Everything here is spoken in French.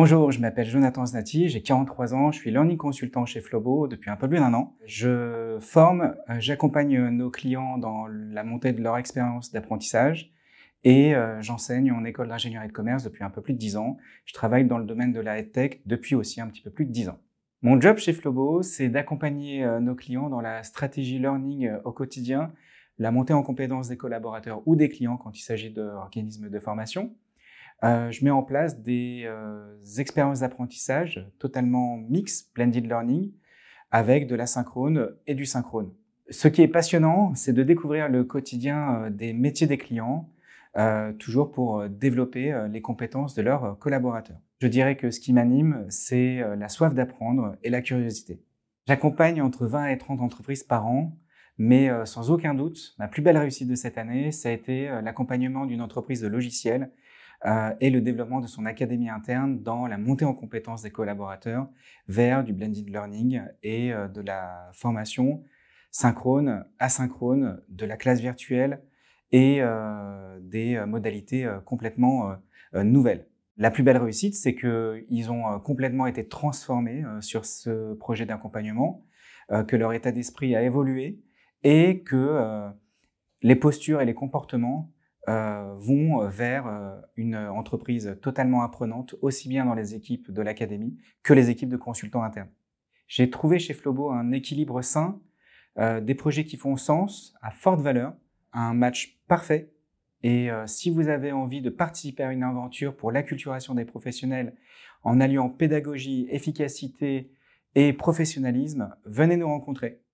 Bonjour, je m'appelle Jonathan Znati, j'ai 43 ans, je suis learning consultant chez Flobo depuis un peu plus d'un an. Je forme, euh, j'accompagne nos clients dans la montée de leur expérience d'apprentissage et euh, j'enseigne en école d'ingénierie de commerce depuis un peu plus de 10 ans. Je travaille dans le domaine de la tech depuis aussi un petit peu plus de 10 ans. Mon job chez Flobo, c'est d'accompagner euh, nos clients dans la stratégie learning au quotidien, la montée en compétences des collaborateurs ou des clients quand il s'agit d'organismes de formation. Euh, je mets en place des euh, expériences d'apprentissage totalement mixtes, blended learning, avec de l'asynchrone et du synchrone. Ce qui est passionnant, c'est de découvrir le quotidien euh, des métiers des clients, toujours pour développer les compétences de leurs collaborateurs. Je dirais que ce qui m'anime, c'est la soif d'apprendre et la curiosité. J'accompagne entre 20 et 30 entreprises par an, mais sans aucun doute, ma plus belle réussite de cette année, ça a été l'accompagnement d'une entreprise de logiciels euh, et le développement de son académie interne dans la montée en compétence des collaborateurs vers du blended learning et euh, de la formation synchrone, asynchrone, de la classe virtuelle et euh, des modalités complètement nouvelles. La plus belle réussite, c'est qu'ils ont complètement été transformés sur ce projet d'accompagnement, que leur état d'esprit a évolué et que les postures et les comportements euh, vont euh, vers euh, une entreprise totalement apprenante, aussi bien dans les équipes de l'académie que les équipes de consultants internes. J'ai trouvé chez Flobo un équilibre sain, des projets qui font sens, à forte valeur, un match parfait. Et si vous avez envie de participer à une aventure pour l'acculturation des professionnels en alliant pédagogie, efficacité et professionnalisme, venez nous rencontrer.